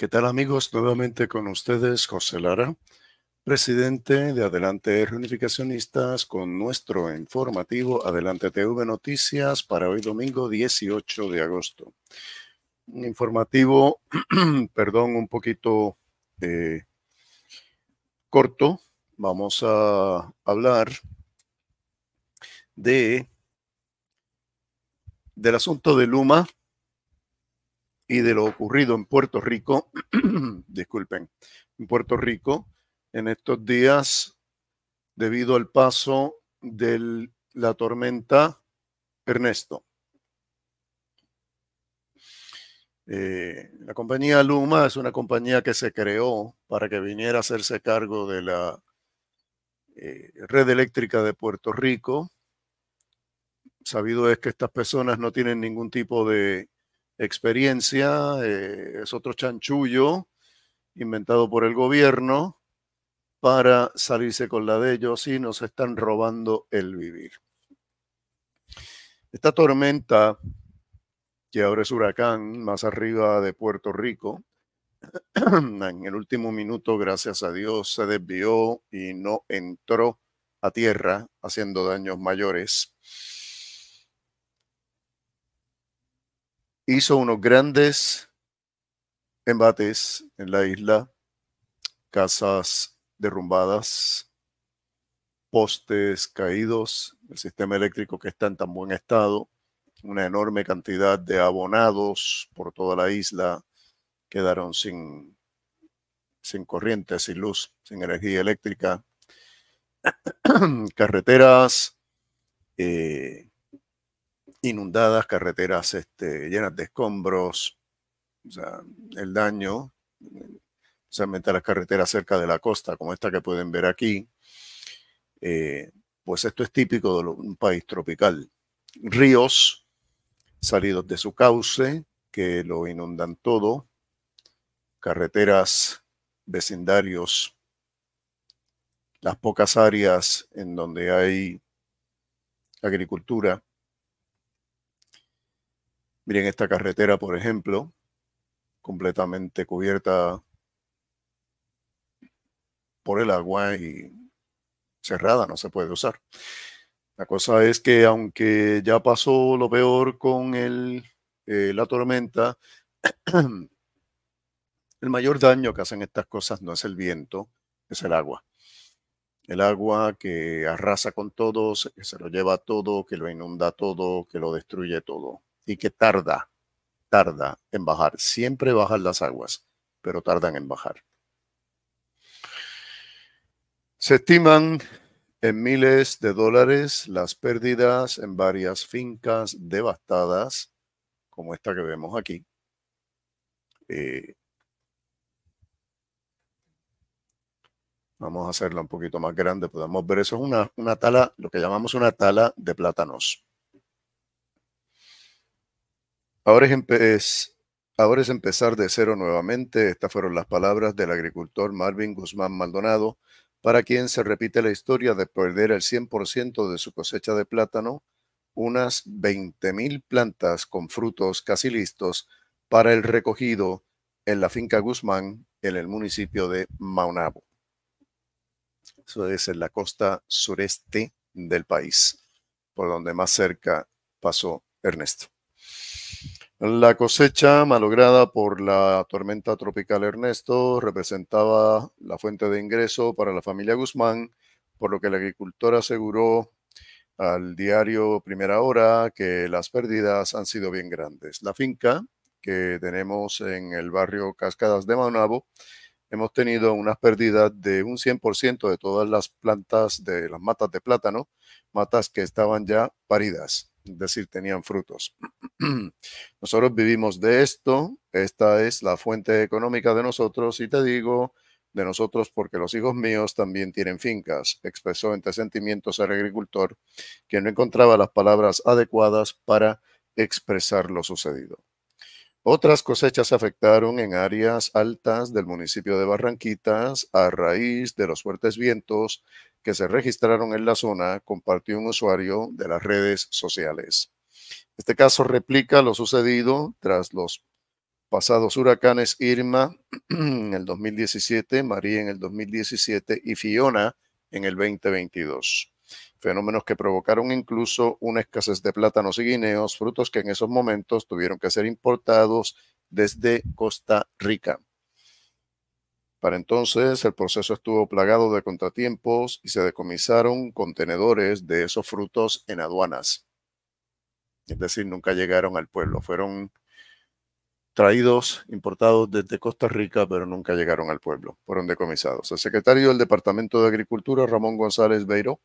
¿Qué tal amigos? Nuevamente con ustedes José Lara, presidente de Adelante Reunificacionistas con nuestro informativo Adelante TV Noticias para hoy domingo 18 de agosto. Un informativo, perdón, un poquito eh, corto. Vamos a hablar de del asunto de Luma y de lo ocurrido en Puerto Rico, disculpen, en Puerto Rico en estos días debido al paso de la tormenta Ernesto. Eh, la compañía Luma es una compañía que se creó para que viniera a hacerse cargo de la eh, red eléctrica de Puerto Rico. Sabido es que estas personas no tienen ningún tipo de experiencia, eh, es otro chanchullo inventado por el gobierno para salirse con la de ellos y nos están robando el vivir. Esta tormenta, que ahora es huracán, más arriba de Puerto Rico, en el último minuto, gracias a Dios, se desvió y no entró a tierra haciendo daños mayores hizo unos grandes embates en la isla, casas derrumbadas, postes caídos, el sistema eléctrico que está en tan buen estado, una enorme cantidad de abonados por toda la isla quedaron sin, sin corriente, sin luz, sin energía eléctrica, carreteras, eh, inundadas, carreteras este, llenas de escombros, el daño, se las carreteras cerca de la costa, como esta que pueden ver aquí, eh, pues esto es típico de un país tropical. Ríos salidos de su cauce, que lo inundan todo, carreteras, vecindarios, las pocas áreas en donde hay agricultura Miren esta carretera, por ejemplo, completamente cubierta por el agua y cerrada, no se puede usar. La cosa es que aunque ya pasó lo peor con eh, la tormenta, el mayor daño que hacen estas cosas no es el viento, es el agua. El agua que arrasa con todo, que se lo lleva todo, que lo inunda todo, que lo destruye todo y que tarda, tarda en bajar. Siempre bajan las aguas, pero tardan en bajar. Se estiman en miles de dólares las pérdidas en varias fincas devastadas, como esta que vemos aquí. Eh, vamos a hacerla un poquito más grande, podemos ver, eso es una tala, lo que llamamos una tala de plátanos. Ahora es, empezar de cero nuevamente. Estas fueron las palabras del agricultor Marvin Guzmán Maldonado, para quien se repite la historia de perder el 100% de su cosecha de plátano, unas 20.000 plantas con frutos casi listos para el recogido en la finca Guzmán, en el municipio de Maunabo. Eso es en la costa sureste del país, por donde más cerca pasó Ernesto. La cosecha malograda por la tormenta tropical Ernesto representaba la fuente de ingreso para la familia Guzmán, por lo que el agricultor aseguró al diario Primera Hora que las pérdidas han sido bien grandes. La finca que tenemos en el barrio Cascadas de Manabo, hemos tenido unas pérdidas de un 100% de todas las plantas de las matas de plátano, matas que estaban ya paridas, es decir, tenían frutos. Nosotros vivimos de esto, esta es la fuente económica de nosotros y te digo de nosotros porque los hijos míos también tienen fincas, expresó entre sentimientos el agricultor, que no encontraba las palabras adecuadas para expresar lo sucedido. Otras cosechas se afectaron en áreas altas del municipio de Barranquitas a raíz de los fuertes vientos que se registraron en la zona, compartió un usuario de las redes sociales. Este caso replica lo sucedido tras los pasados huracanes Irma en el 2017, María en el 2017 y Fiona en el 2022. Fenómenos que provocaron incluso una escasez de plátanos y guineos, frutos que en esos momentos tuvieron que ser importados desde Costa Rica. Para entonces el proceso estuvo plagado de contratiempos y se decomisaron contenedores de esos frutos en aduanas es decir, nunca llegaron al pueblo. Fueron traídos, importados desde Costa Rica, pero nunca llegaron al pueblo, fueron decomisados. El secretario del Departamento de Agricultura, Ramón González Beiro,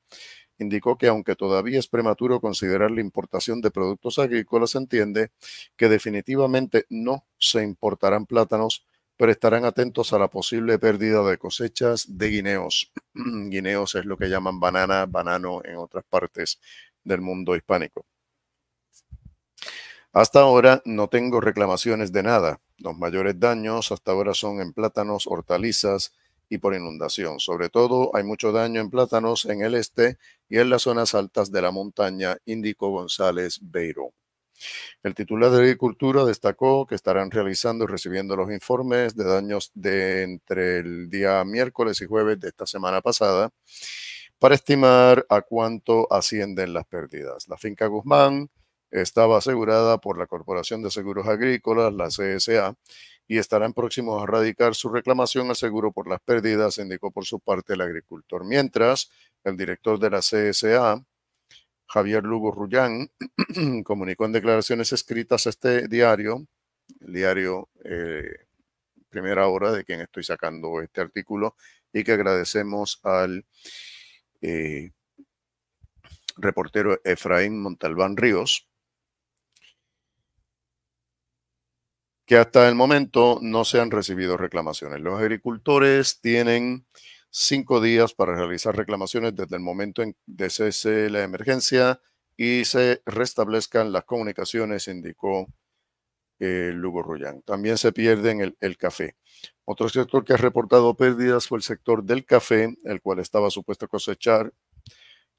indicó que aunque todavía es prematuro considerar la importación de productos agrícolas, entiende que definitivamente no se importarán plátanos, pero estarán atentos a la posible pérdida de cosechas de guineos. guineos es lo que llaman banana, banano en otras partes del mundo hispánico. Hasta ahora no tengo reclamaciones de nada. Los mayores daños hasta ahora son en plátanos, hortalizas y por inundación. Sobre todo hay mucho daño en plátanos en el este y en las zonas altas de la montaña, indicó González Beiro. El titular de Agricultura destacó que estarán realizando y recibiendo los informes de daños de entre el día miércoles y jueves de esta semana pasada para estimar a cuánto ascienden las pérdidas. La finca Guzmán estaba asegurada por la Corporación de Seguros Agrícolas, la CSA, y estarán próximos a radicar su reclamación al seguro por las pérdidas, indicó por su parte el agricultor. Mientras, el director de la CSA, Javier Lugo Rullán, comunicó en declaraciones escritas a este diario, el diario eh, Primera Hora, de quien estoy sacando este artículo, y que agradecemos al eh, reportero Efraín Montalbán Ríos, que hasta el momento no se han recibido reclamaciones. Los agricultores tienen cinco días para realizar reclamaciones desde el momento en que cese la emergencia y se restablezcan las comunicaciones, indicó eh, Lugo Rullán. También se pierde el, el café. Otro sector que ha reportado pérdidas fue el sector del café, el cual estaba supuesto a cosechar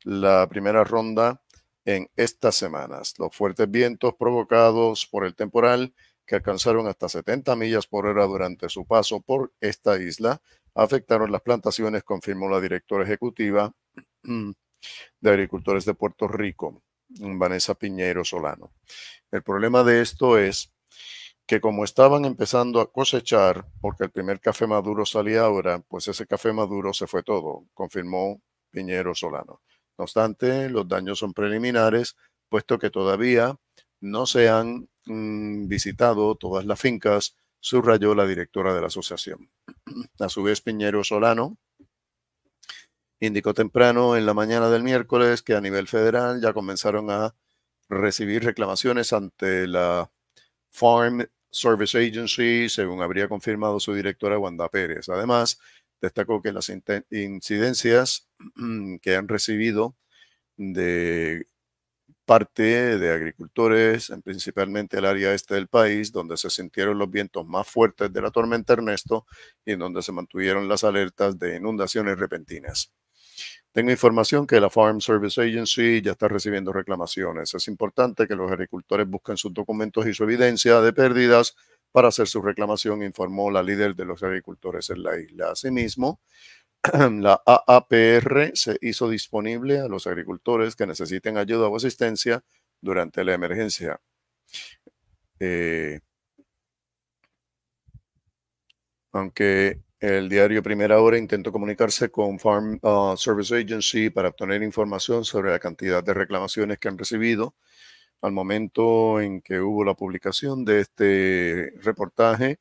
la primera ronda en estas semanas. Los fuertes vientos provocados por el temporal que alcanzaron hasta 70 millas por hora durante su paso por esta isla, afectaron las plantaciones, confirmó la directora ejecutiva de Agricultores de Puerto Rico, Vanessa Piñero Solano. El problema de esto es que como estaban empezando a cosechar, porque el primer café maduro salía ahora, pues ese café maduro se fue todo, confirmó Piñero Solano. No obstante, los daños son preliminares, puesto que todavía no se han mm, visitado todas las fincas, subrayó la directora de la asociación. A su vez, Piñero Solano indicó temprano en la mañana del miércoles que a nivel federal ya comenzaron a recibir reclamaciones ante la Farm Service Agency, según habría confirmado su directora Wanda Pérez. Además, destacó que las incidencias que han recibido de parte de agricultores, principalmente el área este del país, donde se sintieron los vientos más fuertes de la tormenta Ernesto y en donde se mantuvieron las alertas de inundaciones repentinas. Tengo información que la Farm Service Agency ya está recibiendo reclamaciones. Es importante que los agricultores busquen sus documentos y su evidencia de pérdidas para hacer su reclamación, informó la líder de los agricultores en la isla. Asimismo, la AAPR se hizo disponible a los agricultores que necesiten ayuda o asistencia durante la emergencia. Eh, aunque el diario Primera Hora intentó comunicarse con Farm uh, Service Agency para obtener información sobre la cantidad de reclamaciones que han recibido. Al momento en que hubo la publicación de este reportaje,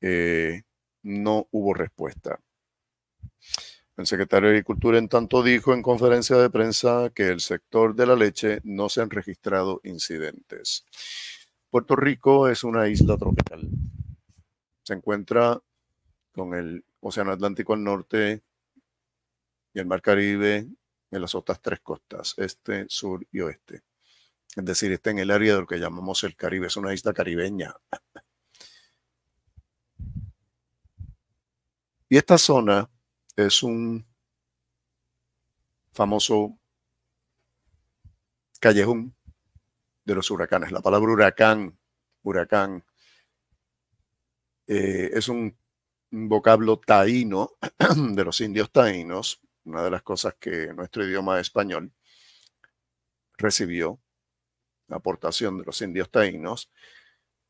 eh, no hubo respuesta. El secretario de Agricultura, en tanto, dijo en conferencia de prensa que el sector de la leche no se han registrado incidentes. Puerto Rico es una isla tropical. Se encuentra con el Océano Atlántico al norte y el Mar Caribe en las otras tres costas, este, sur y oeste. Es decir, está en el área de lo que llamamos el Caribe, es una isla caribeña. Y esta zona es un famoso callejón de los huracanes. La palabra huracán, huracán, eh, es un, vocablo taíno de los indios taínos, una de las cosas que nuestro idioma español recibió, aportación de los indios taínos,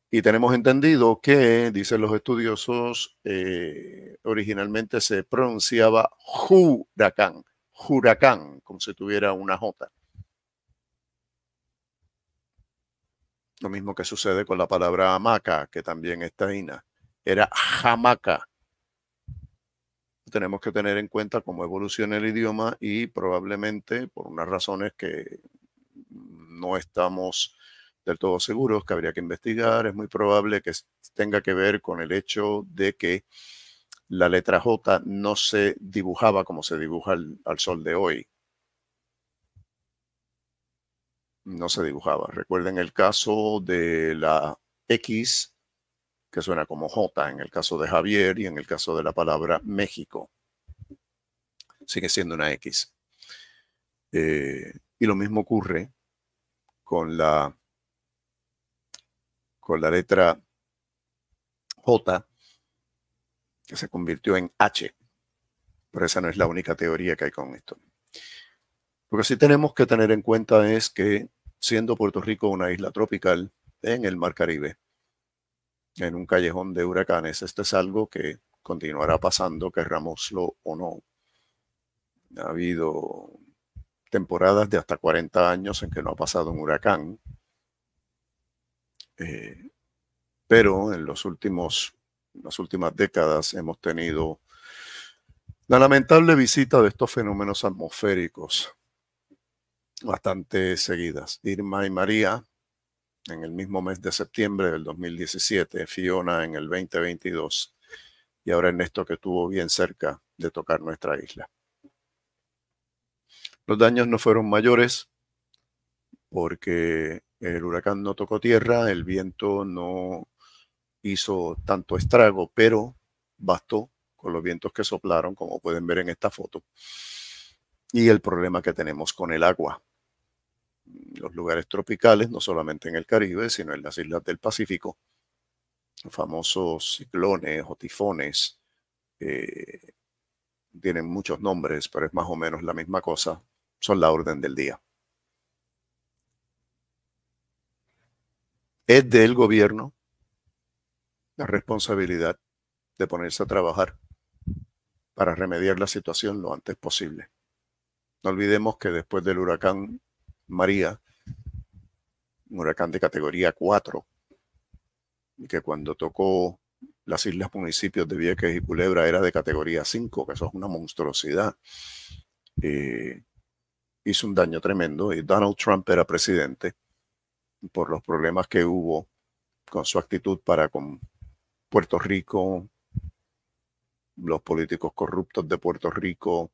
y tenemos entendido que, dicen los estudiosos, eh, originalmente se pronunciaba huracán, huracán, como si tuviera una J. Lo mismo que sucede con la palabra hamaca, que también es taína. Era hamaca. Tenemos que tener en cuenta cómo evoluciona el idioma y probablemente por unas razones que no estamos del todo seguros, que habría que investigar. Es muy probable que tenga que ver con el hecho de que la letra J no se dibujaba como se dibuja al, sol de hoy. No se dibujaba. Recuerden el caso de la X, que suena como J en el caso de Javier y en el caso de la palabra México. Sigue siendo una X. Eh, y lo mismo ocurre con la con la letra J, que se convirtió en H. Pero esa no es la única teoría que hay con esto. Lo que sí tenemos que tener en cuenta es que siendo Puerto Rico una isla tropical en el Mar Caribe, en un callejón de huracanes, esto es algo que continuará pasando, querramoslo o no. Ha habido temporadas de hasta 40 años en que no ha pasado un huracán, eh, pero en los últimos, las últimas décadas hemos tenido la lamentable visita de estos fenómenos atmosféricos bastante seguidas. Irma y María en el mismo mes de septiembre del 2017, Fiona en el 2022 y ahora Ernesto que estuvo bien cerca de tocar nuestra isla. Los daños no fueron mayores porque el huracán no tocó tierra, el viento no hizo tanto estrago, pero bastó con los vientos que soplaron, como pueden ver en esta foto, y el problema que tenemos con el agua. Los lugares tropicales, no solamente en el Caribe, sino en las islas del Pacífico, famosos ciclones o tifones, eh, tienen muchos nombres, pero es más o menos la misma cosa, son la orden del día. Es del gobierno la responsabilidad de ponerse a trabajar para remediar la situación lo antes posible. No olvidemos que después del huracán María, un huracán de categoría 4, y que cuando tocó las islas municipios de Vieques y Culebra era de categoría 5, que eso es una monstruosidad, eh, hizo un daño tremendo y Donald Trump era presidente por los problemas que hubo con su actitud para con Puerto Rico, los políticos corruptos de Puerto Rico,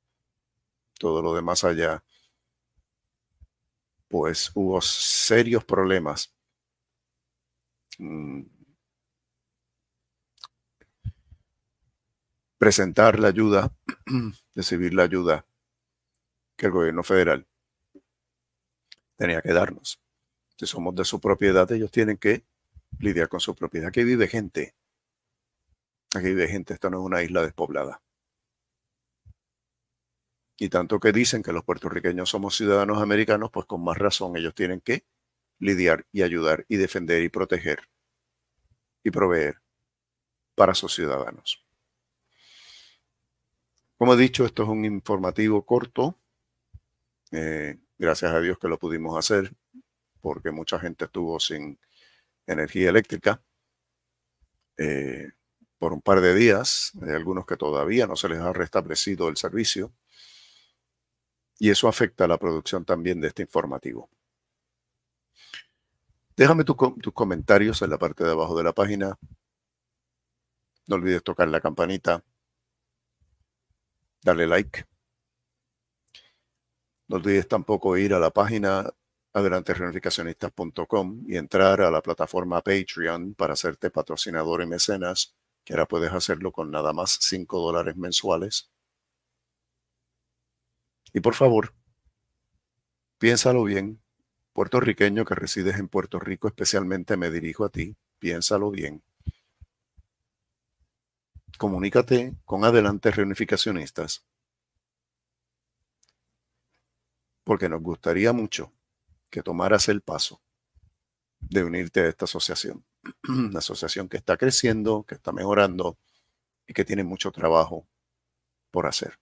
todo lo demás allá, pues hubo serios problemas. Mm. Presentar la ayuda, recibir la ayuda que el gobierno federal tenía que darnos. Si somos de su propiedad, ellos tienen que lidiar con su propiedad. Aquí vive gente. Aquí vive gente. Esto no es una isla despoblada. Y tanto que dicen que los puertorriqueños somos ciudadanos americanos, pues con más razón ellos tienen que lidiar y ayudar y defender y proteger y proveer para sus ciudadanos. Como he dicho, esto es un informativo corto. Eh, gracias a Dios que lo pudimos hacer porque mucha gente estuvo sin energía eléctrica eh, por un par de días. Hay algunos que todavía no se les ha restablecido el servicio. Y eso afecta a la producción también de este informativo. Déjame tus comentarios en la parte de abajo de la página. No olvides tocar la campanita. Dale like. No olvides tampoco ir a la página adelantereunificacionistas.com y entrar a la plataforma Patreon para hacerte patrocinador y mecenas, que ahora puedes hacerlo con nada más 5 dólares mensuales. Y por favor, piénsalo bien. Puertorriqueño que resides en Puerto Rico, especialmente me dirijo a ti. Piénsalo bien. Comunícate con Adelante Reunificacionistas, porque nos gustaría mucho que tomaras el paso de unirte a esta asociación. Una asociación que está creciendo, que está mejorando y que tiene mucho trabajo por hacer.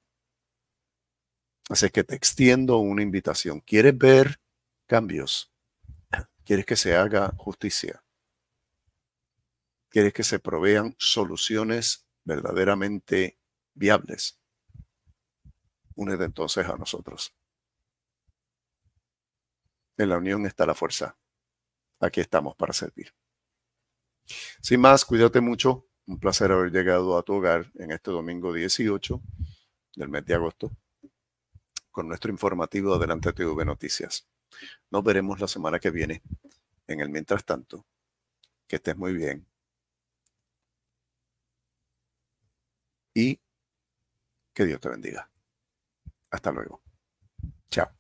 Así que te extiendo una invitación. ¿Quieres ver cambios? ¿Quieres que se haga justicia? ¿Quieres que se provean soluciones verdaderamente viables? Únete entonces a nosotros. En la unión está la fuerza. Aquí estamos para servir. Sin más, cuídate mucho. Un placer haber llegado a tu hogar en este domingo 18 del mes de agosto con nuestro informativo Adelante TV Noticias. Nos veremos la semana que viene. En el mientras tanto, que estés muy bien. Y que Dios te bendiga. Hasta luego. Chao.